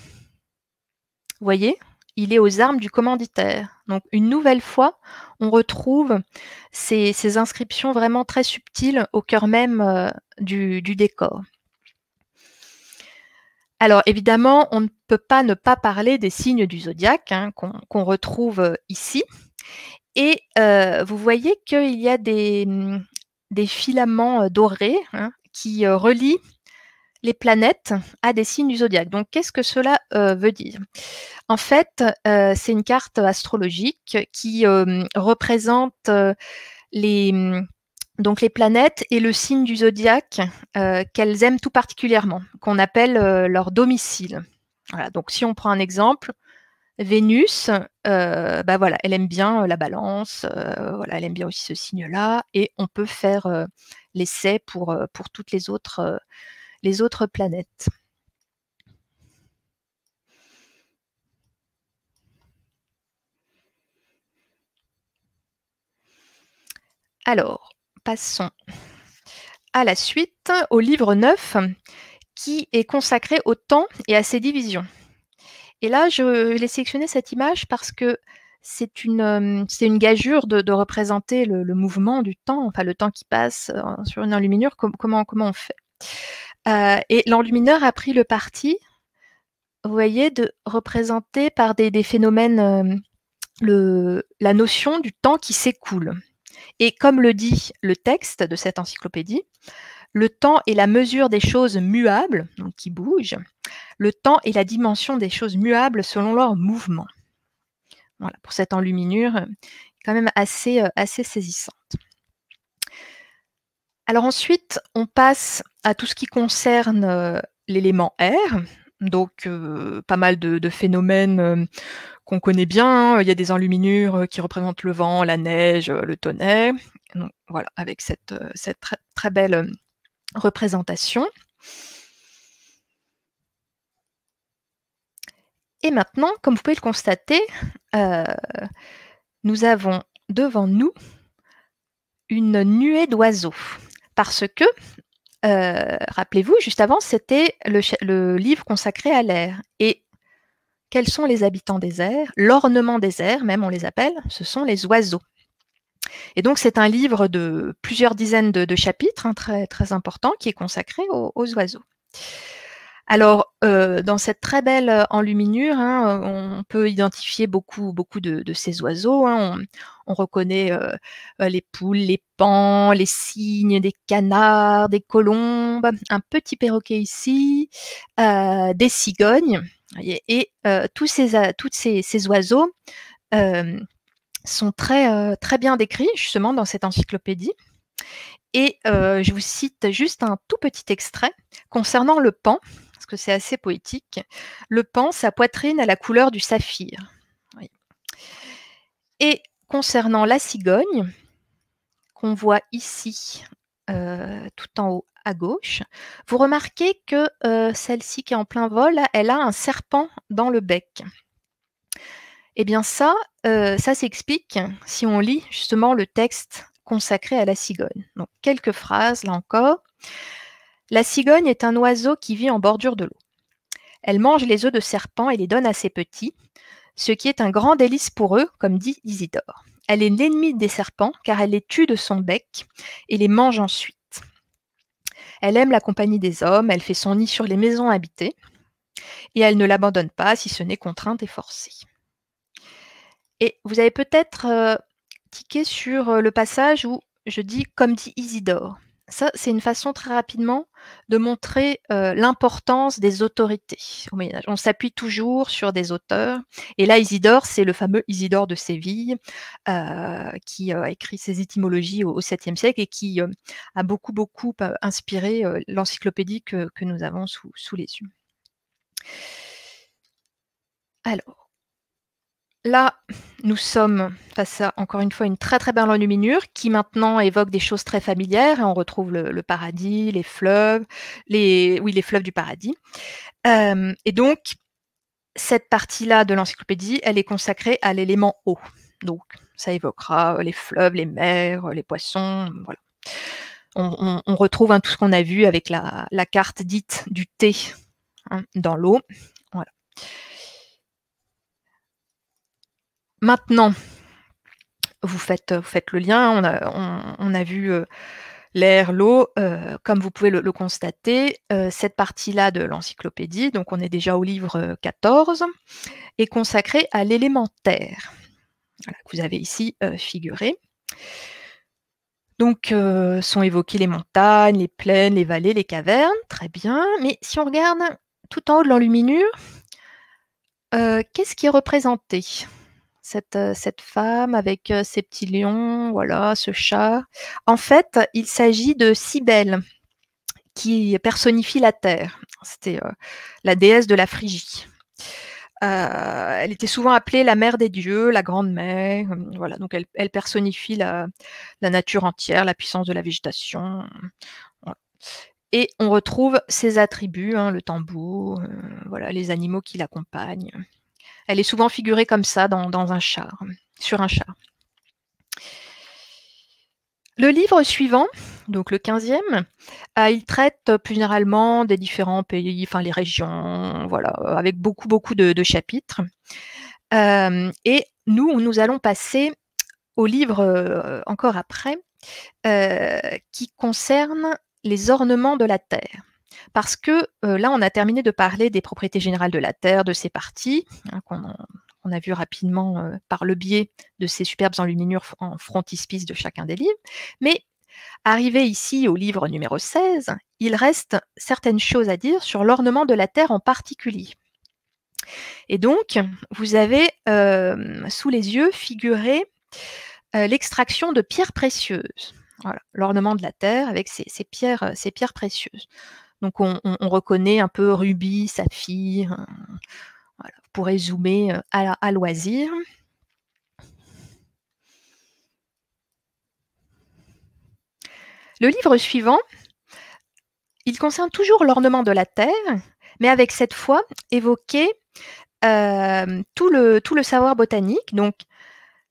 voyez, il est aux armes du commanditaire. Donc, une nouvelle fois, on retrouve ces, inscriptions vraiment très subtiles au cœur même euh, du décor. Alors évidemment, on ne peut pas ne pas parler des signes du zodiaque hein, qu'on retrouve euh, ici. Et euh, vous voyez qu'il y a des, hum, filaments euh, dorés hein, qui relient les planètes à des signes du zodiaque. Donc qu'est-ce que cela veut dire En fait, c'est une carte astrologique qui représente les hum, donc les planètes et le signe du zodiaque euh, qu'elles aiment tout particulièrement, qu'on appelle euh, leur domicile. donc si on prend un exemple, Vénus, euh, bah voilà, elle aime bien la balance, voilà, elle aime bien aussi ce signe-là, et on peut faire l'essai pour, pour, toutes les autres, les autres planètes. Alors, passons à la suite, au livre 9, qui est consacré au temps et à ses divisions. Et là, je l'ai sélectionné cette image parce que c'est une, euh, c'est une gageure de, représenter le, mouvement du temps, enfin le temps qui passe euh, sur une enluminure, comment, comment on fait. Euh, et l'enlumineur a pris le parti, vous voyez, de représenter par des, phénomènes le, la notion du temps qui s'écoule. Et comme le dit le texte de cette encyclopédie, le temps est la mesure des choses muables, donc qui bougent. Le temps est la dimension des choses muables selon leur mouvement. Voilà, pour cette enluminure, quand même assez, euh, assez saisissante. Alors ensuite, on passe à tout ce qui concerne euh, l'élément R, donc pas mal de, phénomènes qu'on connaît bien. Hein. Il y a des enluminures qui représentent le vent, la neige, le tonnerre. Donc, voilà, avec cette, très, belle représentation. Et maintenant, comme vous pouvez le constater, nous avons devant nous une nuée d'oiseaux. Parce que euh, rappelez-vous, juste avant, c'était le, livre consacré à l'air. Et quels sont les habitants des airs L'ornement des airs, même on les appelle, ce sont les oiseaux. Et donc, c'est un livre de plusieurs dizaines de, chapitres, hein, très, très important, qui est consacré aux oiseaux. Alors, euh, dans cette très belle euh, enluminure, hein, euh, on peut identifier beaucoup, beaucoup de, ces oiseaux. Hein. On, reconnaît les poules, les pans, les cygnes, des canards, des colombes, un petit perroquet ici, des cigognes. et tous ces, ces oiseaux sont très, très bien décrits justement dans cette encyclopédie. Et je vous cite juste un tout petit extrait concernant le pan que c'est assez poétique, le pan, sa poitrine à la couleur du saphir. Et concernant la cigogne, qu'on voit ici euh, tout en haut à gauche, vous remarquez que euh, celle-ci qui est en plein vol, elle a un serpent dans le bec. Eh bien ça, euh, ça s'explique si on lit justement le texte consacré à la cigogne. Donc quelques phrases là encore. La cigogne est un oiseau qui vit en bordure de l'eau. Elle mange les œufs de serpents et les donne à ses petits, ce qui est un grand délice pour eux, comme dit Isidore. Elle est l'ennemie des serpents car elle les tue de son bec et les mange ensuite. Elle aime la compagnie des hommes, elle fait son nid sur les maisons habitées, et elle ne l'abandonne pas si ce n'est contrainte et forcée. Et vous avez peut-être euh, tiqué sur euh, le passage où je dis comme dit Isidore. Ça, c'est une façon très rapidement de montrer l'importance des autorités au On s'appuie toujours sur des auteurs. Et là, Isidore, c'est le fameux Isidore de Séville, qui a écrit ses étymologies au, 7e siècle et qui a beaucoup, beaucoup inspiré l'encyclopédie que, nous avons sous, sous les yeux. Alors, là, nous sommes face à, encore une fois, une très très belle enluminure qui maintenant évoque des choses très familières. Et on retrouve le, paradis, les fleuves, les, oui, les fleuves du paradis. Euh, et donc, cette partie-là de l'encyclopédie, elle est consacrée à l'élément eau. Donc, ça évoquera les fleuves, les mers, les poissons, voilà. On, retrouve hein, tout ce qu'on a vu avec la, carte dite du thé hein, dans l'eau. Voilà. Maintenant, vous faites, le lien, on a, vu euh, l'air, l'eau, euh, comme vous pouvez le, constater, euh, cette partie-là de l'encyclopédie, donc on est déjà au livre 14, est consacrée à l'élémentaire, que vous avez ici figuré. Donc sont évoquées les montagnes, les plaines, les vallées, les cavernes, très bien, mais si on regarde tout en haut de l'enluminure, qu'est-ce qui est représenté cette, femme avec ses petits lions, voilà, ce chat. En fait, il s'agit de Cybèle, qui personnifie la terre. C'était la déesse de la Phrygie. elle était souvent appelée la mère des dieux, la grande mère. Mmh, donc elle, personnifie la, nature entière, la puissance de la végétation. Et on retrouve ses attributs, hein, le tambour, euh, voilà, les animaux qui l'accompagnent. Elle est souvent figurée comme ça dans, un char, sur un char. Le livre suivant, donc le 15e, euh, il traite plus généralement des différents pays, enfin les régions, voilà, avec beaucoup, beaucoup de, chapitres. Euh, et nous, nous allons passer au livre euh, encore après, qui concerne les ornements de la terre parce que euh, là, on a terminé de parler des propriétés générales de la Terre, de ses parties, hein, qu'on a vu rapidement euh, par le biais de ces superbes enluminures en frontispice de chacun des livres. Mais arrivé ici au livre numéro 16, il reste certaines choses à dire sur l'ornement de la Terre en particulier. Et donc, vous avez euh, sous les yeux figuré l'extraction de pierres précieuses. L'ornement de la Terre avec ses ces pierres précieuses. Donc on, reconnaît un peu Ruby, saphir. Euh, voilà, pour résumer euh, à, à loisir. Le livre suivant, il concerne toujours l'ornement de la terre, mais avec cette fois évoqué euh, tout, le, savoir botanique, donc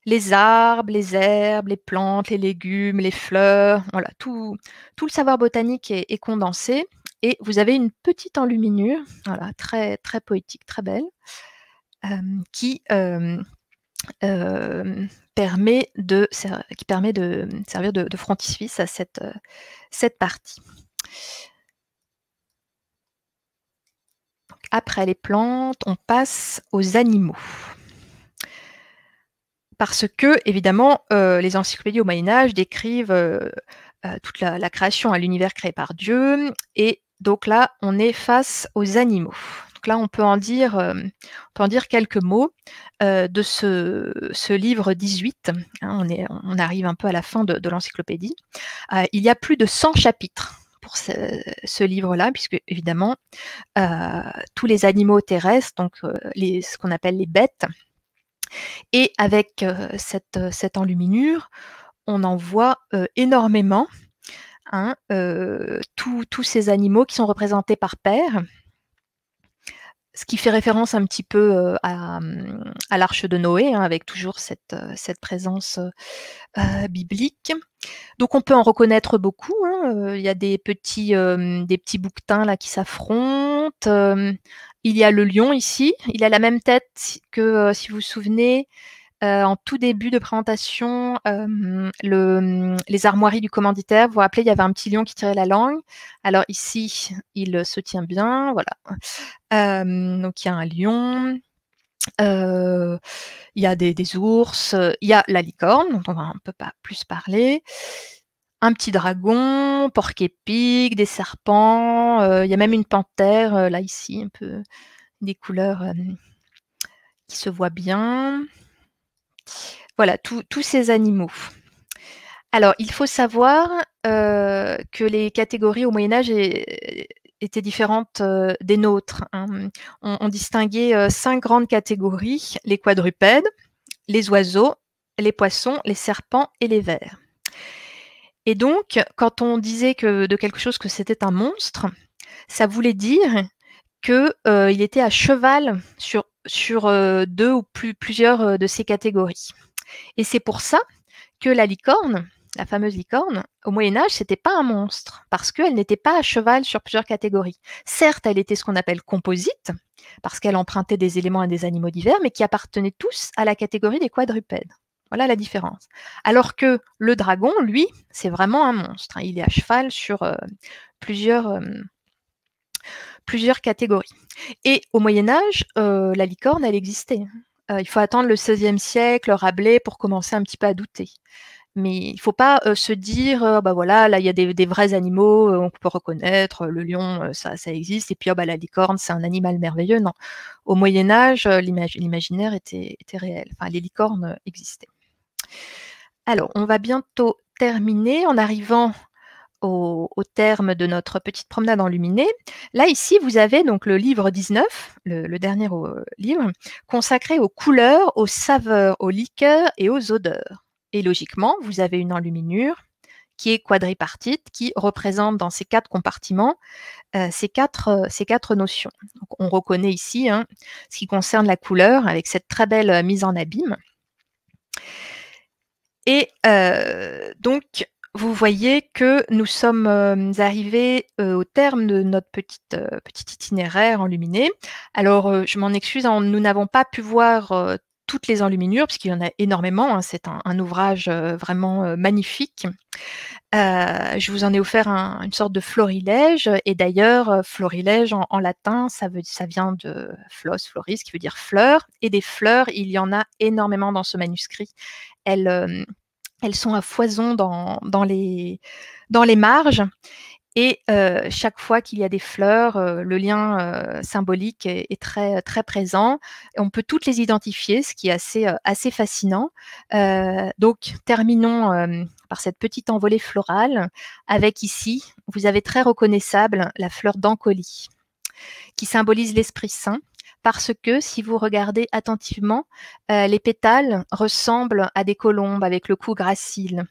les arbres, les herbes, les plantes, les légumes, les fleurs, voilà, tout, tout le savoir botanique est condensé et vous avez une petite enluminure, très, très poétique, très belle, qui, permet de, qui permet de servir de, de frontispice à cette, cette partie. Après les plantes, on passe aux animaux parce que, évidemment, les encyclopédies au Moyen Âge décrivent euh, toute la, création à hein, l'univers créé par Dieu, et donc là, on est face aux animaux. Donc là, on peut en dire, euh, quelques mots euh, de ce, livre 18. Hein, on, arrive un peu à la fin de, l'encyclopédie. Euh, il y a plus de 100 chapitres pour ce, livre-là, puisque évidemment, tous les animaux terrestres, donc ce qu'on appelle les bêtes, et avec cette, cette enluminure, on en voit énormément Hein, euh, tous ces animaux qui sont représentés par père ce qui fait référence un petit peu euh, à, l'arche de Noé, hein, avec toujours cette, euh, cette présence biblique. Donc on peut en reconnaître beaucoup. Hein. Il y a des petits, des petits bouquetins là qui s'affrontent. il y a le lion ici. Il a la même tête que, si vous vous souvenez, euh, en tout début de présentation, euh, mm, les armoiries du commanditaire, vous vous rappelez, il y avait un petit lion qui tirait la langue. Alors ici, il se tient bien, voilà. Euh, donc il y a un lion, il y a des, ours, il y a la licorne, dont on va un pas plus parler. Un petit dragon, porc-épic, des serpents, il y a même une panthère, là ici, un peu des couleurs qui se voient bien. Voilà, tous ces animaux. Alors, il faut savoir euh, que les catégories au Moyen Âge étaient différentes euh, des nôtres. Hein. On, distinguait euh, cinq grandes catégories, les quadrupèdes, les oiseaux, les poissons, les serpents et les vers. Et donc, quand on disait que, de quelque chose que c'était un monstre, ça voulait dire qu'il était à cheval sur sur euh, deux ou plusieurs euh, de ces catégories. Et c'est pour ça que la licorne, la fameuse licorne, au Moyen Âge, c'était pas un monstre parce qu'elle n'était pas à cheval sur plusieurs catégories. Certes, elle était ce qu'on appelle composite parce qu'elle empruntait des éléments à des animaux divers, mais qui appartenaient tous à la catégorie des quadrupèdes. Voilà la différence. Alors que le dragon, lui, c'est vraiment un monstre. Hein. Il est à cheval sur euh, plusieurs, plusieurs catégories. Et au Moyen Âge, euh, la licorne, elle existait. Euh, il faut attendre le XVIe siècle, Rabelais, pour commencer un petit peu à douter. Mais il ne faut pas euh, se dire, bah voilà, là, il y a des, vrais animaux, on peut reconnaître, le lion, ça, existe, et puis oh, bah, la licorne, c'est un animal merveilleux. Non. Au Moyen-Âge, l'imaginaire était, était, réel. Enfin, les licornes existaient. Alors, on va bientôt terminer en arrivant au, terme de notre petite promenade enluminée. Là, ici, vous avez donc le livre 19, le, dernier euh, livre, consacré aux couleurs, aux saveurs, aux liqueurs et aux odeurs. Et logiquement, vous avez une enluminure qui est quadripartite, qui représente dans ces quatre compartiments euh, ces, quatre, euh, ces, quatre, notions. on reconnaît ici hein, ce qui concerne la couleur avec cette très belle mise en abîme. Et donc, vous voyez que nous sommes euh, arrivés euh, au terme de notre petite, euh, petit itinéraire enluminé. Alors, je m'en excuse, hein, nous n'avons pas pu voir toutes les enluminures, puisqu'il y en a énormément. Hein. c'est un, ouvrage vraiment magnifique. je vous en ai offert une sorte de florilège. Et d'ailleurs, florilège en, latin, ça, vient de flos, floris, qui veut dire fleur. Et des fleurs, il y en a énormément dans ce manuscrit. Elles elles sont à foison dans, les, marges. Et euh, chaque fois qu'il y a des fleurs, euh, le lien euh, symbolique est, très, très présent. on peut toutes les identifier, ce qui est assez, assez fascinant. donc, terminons par cette petite envolée florale avec ici, vous avez très reconnaissable la fleur d'encolie, qui symbolise l'Esprit Saint, parce que si vous regardez attentivement, euh, les pétales ressemblent à des colombes avec le cou gracile.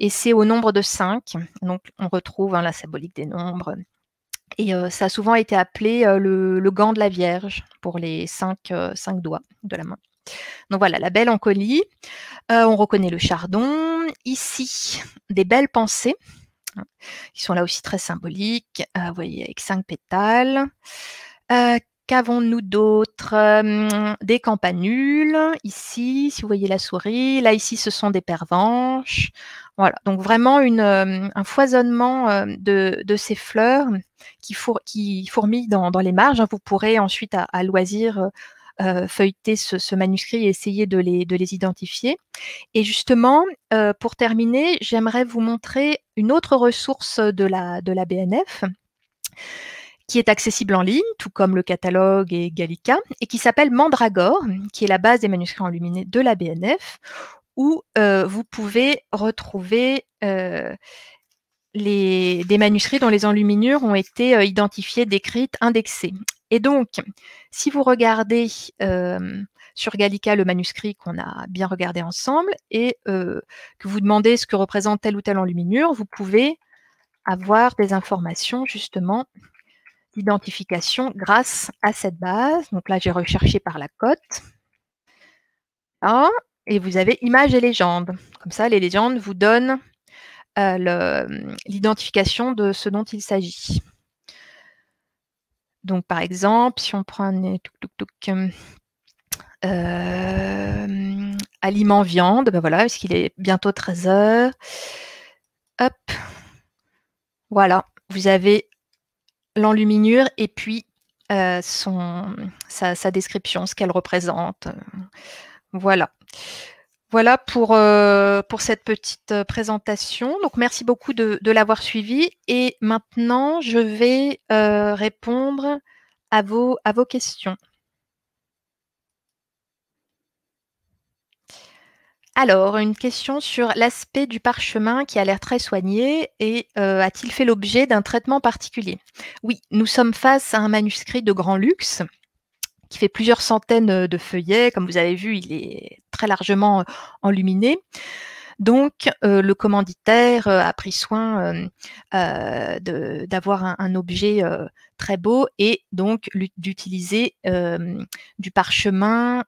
Et c'est au nombre de cinq. Donc on retrouve hein, la symbolique des nombres. Et euh, ça a souvent été appelé euh, le, gant de la Vierge pour les cinq, cinq doigts de la main. Donc voilà, la belle en on reconnaît le chardon. Ici, des belles pensées hein, qui sont là aussi très symboliques, vous voyez, avec cinq pétales. Qu'avons-nous d'autre hum, Des campanules, ici, si vous voyez la souris. Là, ici, ce sont des pervenches. Voilà, donc vraiment hum, un foisonnement hum, de, ces fleurs qui, fourmillent dans, les marges. Vous pourrez ensuite, à, loisir, euh, feuilleter ce, manuscrit et essayer de les, identifier. Et justement, euh, pour terminer, j'aimerais vous montrer une autre ressource de la BNF qui est accessible en ligne, tout comme le catalogue et Gallica, et qui s'appelle Mandragore, qui est la base des manuscrits enluminés de la BNF, où euh, vous pouvez retrouver euh, des manuscrits dont les enluminures ont été euh, identifiées, décrites, indexées. Et donc, si vous regardez sur Gallica le manuscrit qu'on a bien regardé ensemble et que vous demandez ce que représente telle ou telle enluminure, vous pouvez avoir des informations justement identification grâce à cette base. Donc là, j'ai recherché par la cote. Hein et vous avez images et légendes. Comme ça, les légendes vous donnent euh, l'identification de ce dont il s'agit. Donc, par exemple, si on prend un euh, aliment viande, ben voilà, puisqu'il est bientôt 13 heures. Hop, voilà, vous avez l'enluminure et puis euh, son, sa, description, ce qu'elle représente. Voilà. Voilà pour, euh, pour cette petite euh, présentation. Donc, merci beaucoup de, l'avoir suivi. Et maintenant, je vais répondre à vos, à vos questions. Alors, une question sur l'aspect du parchemin qui a l'air très soigné et euh, a-t-il fait l'objet d'un traitement particulier Oui, nous sommes face à un manuscrit de grand luxe qui fait plusieurs centaines euh, de feuillets. Comme vous avez vu, il est très largement euh, enluminé. Donc, le commanditaire a pris soin d'avoir un, objet très beau et donc d'utiliser du parchemin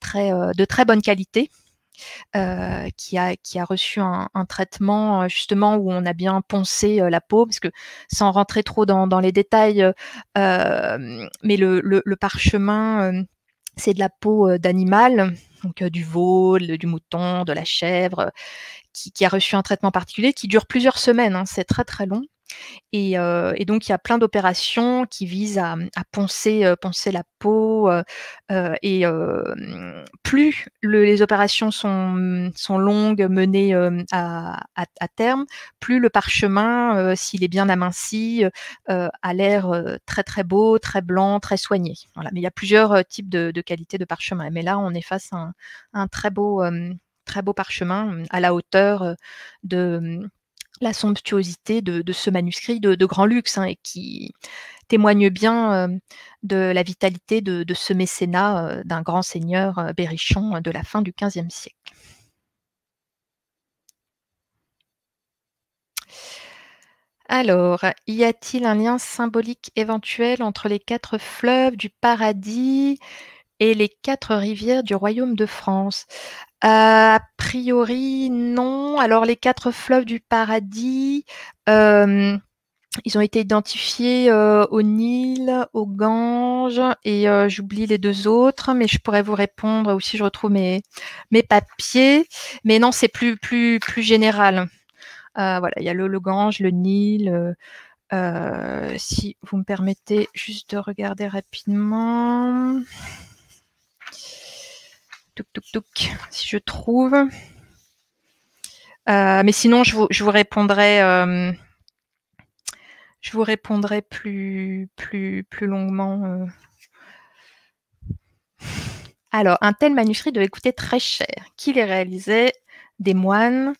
très, de très bonne qualité euh, qui, a, qui a reçu un, traitement euh, justement où on a bien poncé euh, la peau, parce que sans rentrer trop dans, les détails, mais le, parchemin, c'est de la peau d'animal, donc du veau, du mouton, de la chèvre, qui, a reçu un traitement particulier qui dure plusieurs semaines. Hein. c'est très très long. Euh, et, donc, il y a plein d'opérations qui visent à, euh, poncer, la peau. Euh, et plus les opérations sont, sont longues, menées à, terme, plus le parchemin, s'il est bien aminci, a l'air très très beau, très blanc, très soigné. Mais il y a plusieurs types de, qualités de parchemin. Mais là, on est face à un, un très beau... très beau parchemin à la hauteur de, la somptuosité de, ce manuscrit de, grand luxe hein, et qui témoigne bien euh, de la vitalité de, ce mécénat euh, d'un grand seigneur euh, berrichon de la fin du XVe siècle. Alors, y a-t-il un lien symbolique éventuel entre les quatre fleuves du paradis et les quatre rivières du royaume de France euh, a priori, non. Alors, les quatre fleuves du paradis, euh, ils ont été identifiés euh, au Nil, au Gange, et j'oublie les deux autres, mais je pourrais vous répondre aussi, je retrouve mes, papiers. Mais non, c'est plus, plus, plus général. voilà, il y a le, le, Gange, le Nil. si vous me permettez juste de regarder rapidement. si je trouve. Euh, mais sinon, je vous, répondrai. Euh, je vous répondrai plus, plus, plus longuement. Euh. Alors, un tel manuscrit devait coûter très cher. Qui les réalisait Des moines.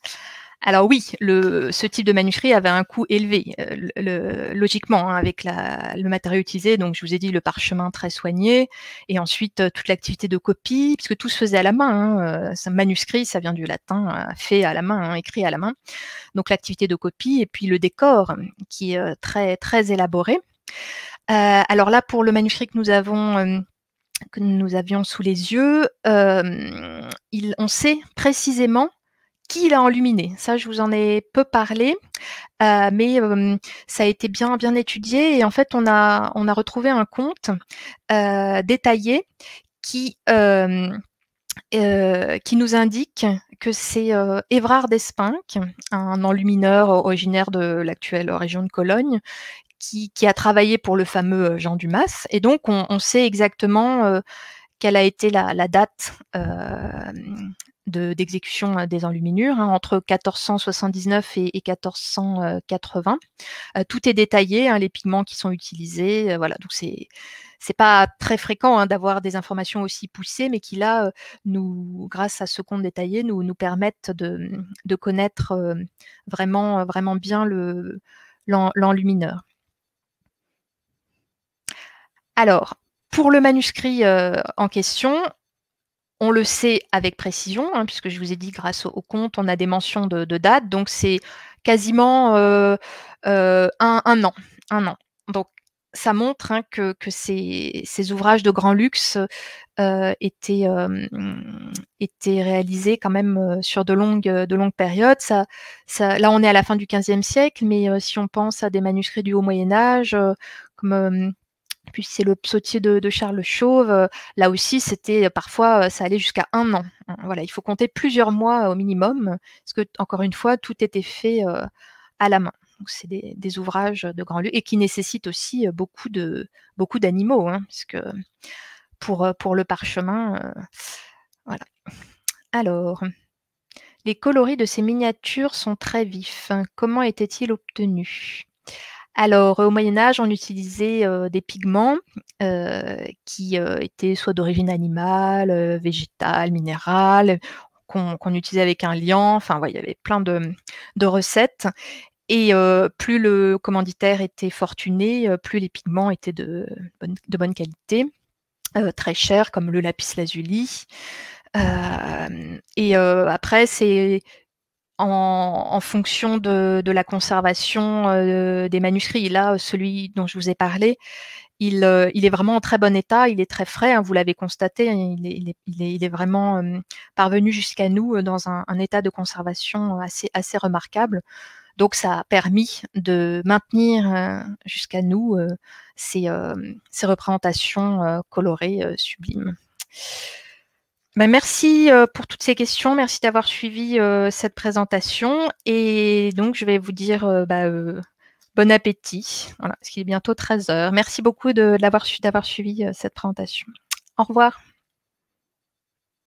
Alors oui, ce type de manuscrit avait un coût élevé, euh, logiquement, hein, avec le matériau utilisé. Donc je vous ai dit le parchemin très soigné, et ensuite euh, toute l'activité de copie, puisque tout se faisait à la main. un hein, euh, manuscrit, ça vient du latin, fait à la main, hein, écrit à la main. Donc l'activité de copie, et puis le décor, qui est très très élaboré. alors là, pour le manuscrit que nous avons que nous avions sous les yeux, il, on sait précisément qui l'a enluminé. Ça, je vous en ai peu parlé, euh, mais euh, ça a été bien, bien étudié. Et en fait, on a, on a retrouvé un compte euh, détaillé qui, qui nous indique que c'est Évrard d'Espinck, un enlumineur originaire de l'actuelle région de Cologne, qui, a travaillé pour le fameux Jean Dumas. Et donc, on, sait exactement quelle a été la, date d'exécution euh, des enluminures hein, entre 1479 et, 1480. Euh, tout est détaillé, hein, les pigments qui sont utilisés, euh, voilà. Donc c'est c'est pas très fréquent hein, d'avoir des informations aussi poussées, mais qui là nous, grâce à ce compte détaillé, nous nous permettent de, connaître vraiment vraiment bien le l'enlumineur. Alors pour le manuscrit en question, on le sait avec précision, hein, puisque je vous ai dit, grâce au, compte, on a des mentions de, date. Donc, c'est quasiment euh, euh, un, an. Un an. Donc, ça montre hein, que, ces, ouvrages de grand luxe euh, étaient, réalisés quand même sur de longues, de longues périodes. là, on est à la fin du XVe siècle, mais si on pense à des manuscrits du Haut Moyen Âge, comme puis c'est le psautier de, Charles Chauve. Euh, là aussi, c'était euh, parfois, euh, ça allait jusqu'à un an. Hein, voilà, il faut compter plusieurs mois au minimum, parce que encore une fois, tout était fait à la main. c'est des, ouvrages de grand lieu et qui nécessitent aussi beaucoup de beaucoup d'animaux, hein, que pour pour le parchemin, voilà. Alors. Les coloris de ces miniatures sont très vifs. Comment étaient-ils obtenus alors, au Moyen Âge, on utilisait des pigments qui étaient soit d'origine animale, végétale, minérale, qu'on utilisait avec un liant. Enfin, il y avait plein de, mmh, recettes. Et plus le commanditaire était fortuné, plus les pigments étaient de bonne, qualité, très chers, comme le lapis lazuli. et après, c'est en, fonction de, la conservation euh, des manuscrits. Là, euh, celui dont je vous ai parlé, euh, il, est vraiment en très bon état, il est très frais, hein, vous l'avez constaté, hein, il est, vraiment parvenu jusqu'à nous dans un, état de conservation assez, remarquable. Donc ça a permis de maintenir jusqu'à nous ces, représentations colorées sublimes. Bah, merci euh, pour toutes ces questions. Merci d'avoir suivi euh, cette présentation. Et donc, je vais vous dire euh, bah, bon appétit, voilà, parce qu'il est bientôt 13 heures. Merci beaucoup d'avoir de, suivi cette présentation. Au revoir.